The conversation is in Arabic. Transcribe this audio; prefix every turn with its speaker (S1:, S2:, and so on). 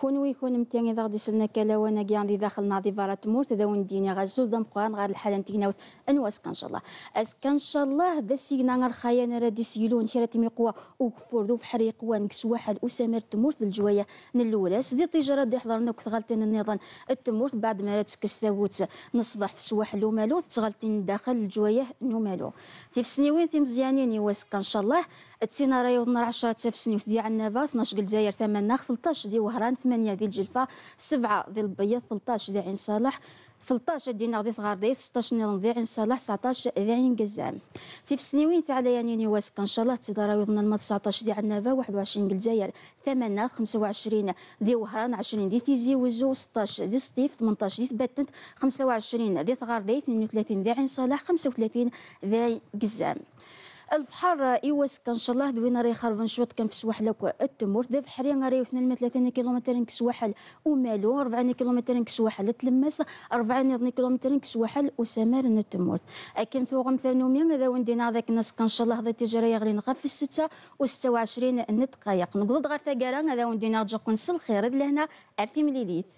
S1: كون كون متيني ضغط سنة كلا وانا قيان ذي داخل ناضي فارا تمورت ذا وين ديني غزو ذا مقران غار الحالة نتيناوت أنو اسكا ان شاء الله اسكا ان شاء الله ذا سينا غير خيانا ردي سيلون خيرا تمي قوى وكفور ذو بحري واحد أسامر تمور تمورت الجوية نلولا سدي التجارة دي حضرنا كنت النظام التمور بعد ما تسكس ثاوت نصبح في سواح مالو تغالتين داخل نو مالو تيف سنيوين مزيانين واسكا ان شاء الله تسينا رايون 10 تفسنيوث ديال عنابه 12 ديال الجزائر 8 13 ديال وهران 8 ديال الجلفه 7 ديال البيض 13 ديال عين صالح 13 دينار ضيف غرديت 16 نيرون ضيع عين صالح 19 ضيع عين قزام في بسنيوين تاع ليانيني واسك ان شاء الله تدار يضمن 19 ديال عنابه 21 الجزائر 8 25 دي وهران 20 دي تيزي وزو 16 دي سطيف 18 دي تبتنت 25 دي غرديت 32 ضيع عين صالح 35 ضيع قزام البحر إيواس كان شاء الله دوينا راهي خرب نشوط كان في سواحل التمور ذا بحري راهي 32 30 كيلومتر كسواحل ومالو 40 كيلومتر كسواحل تلمس 40 كيلومتر كسواحل وسمار التمور أكن ثوغم ثانوميا هذا وندينا هذاك الناس كان شاء الله ذا تجارية غير نغف في 6 و26 دقائق نقض غير ثقارة هذا وندينا جاكون سل خير لهنا أرثي مليليت